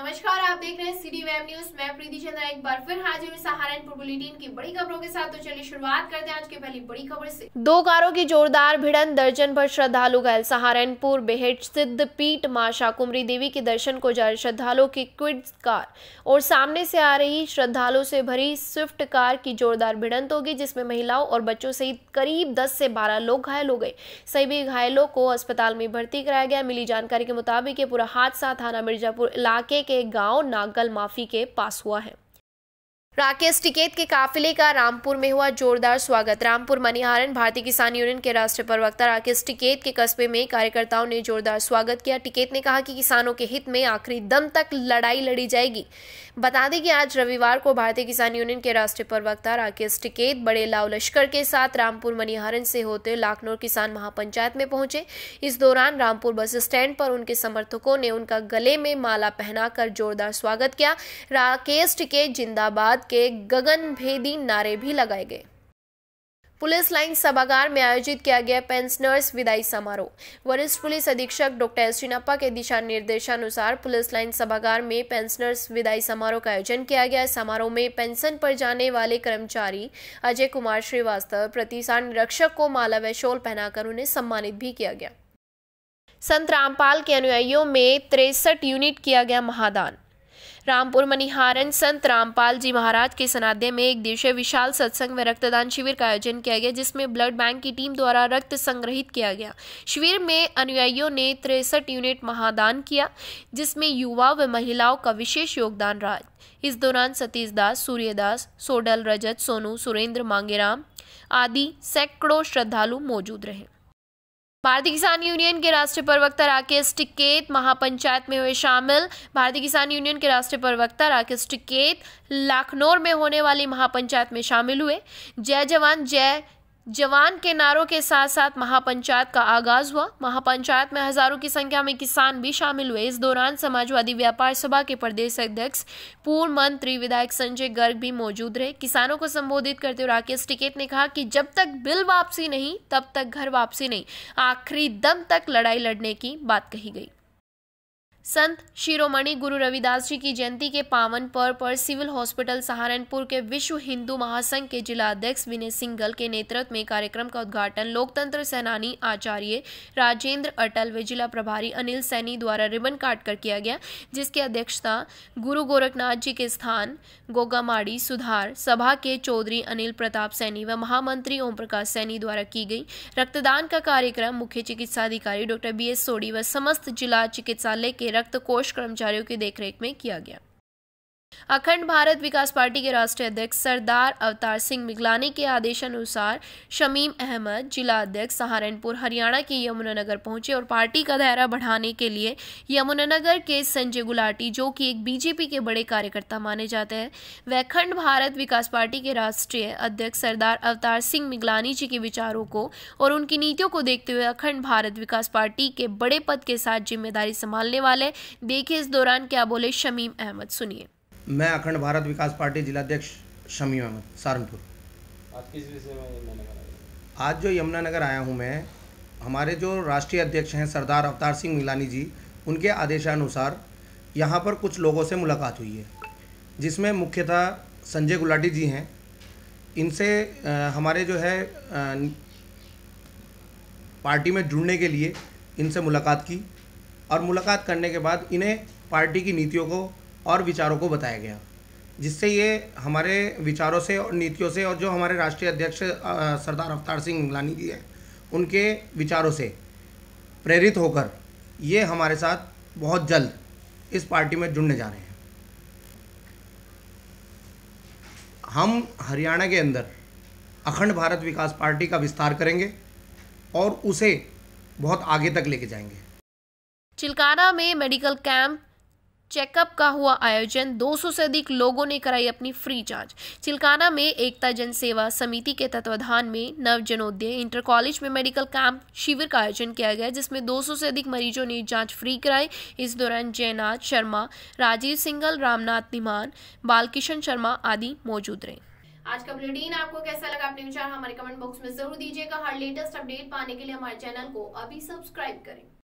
नमस्कार आप देख रहे हैं सिटी वेब न्यूज मैं प्रीति चंद्रा एक बार फिर हाजिर हूँ सहारनपुर बुलेटिन की बड़ी खबरों के साथ तो चलिए शुरुआत करते हैं आज की पहली बड़ी खबर से दो कारों की जोरदार भिड़न दर्जन भर श्रद्धालु घायल सहारनपुर बेहट सिद्ध पीठ माँ शाकुमरी देवी के दर्शन को जा रहे श्रद्धालु की क्विड कार और सामने से आ रही श्रद्धालु से भरी स्विफ्ट कार की जोरदार भिड़ंत होगी जिसमे महिलाओं और बच्चों सहित करीब दस से बारह लोग घायल हो गए सभी घायलों को अस्पताल में भर्ती कराया गया मिली जानकारी के मुताबिक ये पूरा हादसा थाना मिर्जापुर इलाके के गांव नागल माफी के पास हुआ है राकेश टिकेत के काफिले का रामपुर में हुआ जोरदार स्वागत रामपुर मनिहारन भारतीय किसान यूनियन के राष्ट्रीय प्रवक्ता राकेश टिकेत के कस्बे में कार्यकर्ताओं ने जोरदार स्वागत किया टिकेत ने कहा कि किसानों के हित में आखिरी दम तक लड़ाई लड़ी जाएगी बता दें कि आज रविवार को भारतीय किसान यूनियन के राष्ट्रीय प्रवक्ता राकेश टिकेत बड़े लाव लश्कर के साथ रामपुर मनिहारन से होते लाखनौर किसान महापंचायत में पहुंचे इस दौरान रामपुर बस स्टैंड पर उनके समर्थकों ने उनका गले में माला पहनाकर जोरदार स्वागत किया राकेश टिकेत जिंदाबाद के गगनभेदी नारे भी लगाए गए पुलिस लाइन सभागार में आयोजित किया गया पेंशनर्स विदाई समारोह वरिष्ठ पुलिस अधीक्षक डॉक्टर एस चिनप्पा के दिशा निर्देशानुसार पुलिस लाइन सभागार में पेंशनर्स विदाई समारोह का आयोजन किया गया समारोह में पेंशन पर जाने वाले कर्मचारी अजय कुमार श्रीवास्तव प्रतिशान निरीक्षक को माला व शोल पहनाकर उन्हें सम्मानित भी किया गया संत रामपाल के अनुयायियों में तिरसठ यूनिट किया गया महादान रामपुर मनिहारन संत रामपाल जी महाराज के सनाध्य में एक दिवसीय विशाल सत्संग में रक्तदान शिविर का आयोजन किया गया जिसमें ब्लड बैंक की टीम द्वारा रक्त संग्रहित किया गया शिविर में अनुयायियों ने तिरसठ यूनिट महादान किया जिसमें युवा व महिलाओं का विशेष योगदान रहा इस दौरान सतीश दास सूर्यदास सोडल रजत सोनू सुरेंद्र मांगेराम आदि सैकड़ों श्रद्धालु मौजूद रहे भारतीय किसान यूनियन के राष्ट्रीय प्रवक्ता राकेश टिकेत महापंचायत में हुए शामिल भारतीय किसान यूनियन के राष्ट्रीय प्रवक्ता राकेश टिकेत लखनौर में होने वाली महापंचायत में शामिल हुए जय जवान जय जवान के नारों के साथ साथ महापंचायत का आगाज हुआ महापंचायत में हजारों की संख्या में किसान भी शामिल हुए इस दौरान समाजवादी व्यापार सभा के प्रदेश अध्यक्ष पूर्व मंत्री विधायक संजय गर्ग भी मौजूद रहे किसानों को संबोधित करते हुए राकेश टिकेत ने कहा कि जब तक बिल वापसी नहीं तब तक घर वापसी नहीं आखिरी दम तक लड़ाई लड़ने की बात कही गई संत शिरोमणि गुरु रविदास जी की जयंती के पावन पर्व पर सिविल हॉस्पिटल सहारनपुर के विश्व हिंदू महासंघ के जिला अध्यक्ष विनय सिंगल के नेतृत्व में कार्यक्रम का उद्घाटन लोकतंत्र सेनानी आचार्य राजेंद्र अटल व जिला प्रभारी अनिल सैनी द्वारा रिबन काट कर किया गया जिसकी अध्यक्षता गुरु गोरखनाथ जी के स्थान गोगामाड़ी सुधार सभा के चौधरी अनिल प्रताप सैनी व महामंत्री ओम प्रकाश सैनी द्वारा की गई रक्तदान का कार्यक्रम मुख्य चिकित्सा अधिकारी डॉक्टर बी एस सोडी व समस्त जिला चिकित्सालय के रक्त कोष कर्मचारियों की देखरेख में किया गया अखंड भारत विकास पार्टी के राष्ट्रीय अध्यक्ष सरदार अवतार सिंह मिगलानी के आदेशानुसार शमीम अहमद जिला अध्यक्ष सहारनपुर हरियाणा के यमुनानगर पहुंचे और पार्टी का दायरा बढ़ाने के लिए यमुनानगर के संजय गुलाटी जो कि एक बीजेपी के बड़े कार्यकर्ता माने जाते हैं वह अखंड भारत विकास पार्टी के राष्ट्रीय अध्यक्ष सरदार अवतार सिंह मिगलानी जी के विचारों को और उनकी नीतियों को देखते हुए अखंड भारत विकास पार्टी के बड़े पद के साथ जिम्मेदारी संभालने वाले देखे इस दौरान क्या बोले शमीम अहमद सुनिए मैं अखंड भारत विकास पार्टी जिलाध्यक्ष शमीम अहमद सहारनपुर आज जो यमुनानगर आया हूँ मैं हमारे जो राष्ट्रीय अध्यक्ष हैं सरदार अवतार सिंह मिलानी जी उनके आदेशानुसार यहाँ पर कुछ लोगों से मुलाकात हुई है जिसमें मुख्यतः संजय गुलाटी जी हैं इनसे हमारे जो है पार्टी में जुड़ने के लिए इनसे मुलाकात की और मुलाकात करने के बाद इन्हें पार्टी की नीतियों को और विचारों को बताया गया जिससे ये हमारे विचारों से और नीतियों से और जो हमारे राष्ट्रीय अध्यक्ष सरदार अवतार सिंह इंगलानी जी हैं उनके विचारों से प्रेरित होकर ये हमारे साथ बहुत जल्द इस पार्टी में जुड़ने जा रहे हैं हम हरियाणा के अंदर अखंड भारत विकास पार्टी का विस्तार करेंगे और उसे बहुत आगे तक लेके जाएंगे चिलकाना में मेडिकल कैंप चेकअप का हुआ आयोजन 200 से अधिक लोगों ने कराई अपनी फ्री जांच चिलकाना में एकता जन सेवा समिति के तत्वाधान में नवजनोदय इंटर कॉलेज में मेडिकल कैंप शिविर का आयोजन किया गया जिसमें 200 से अधिक मरीजों ने जांच फ्री कराई इस दौरान जयनाथ शर्मा राजीव सिंगल रामनाथ निमान बालकिशन शर्मा आदि मौजूद रहे आज का बुलेटिन आपको कैसा लगा अपने विचार हमारे कमेंट बॉक्स में जरूर दीजिएगा हर लेटेस्ट अपडेट पाने के लिए हमारे चैनल को अभी सब्सक्राइब करें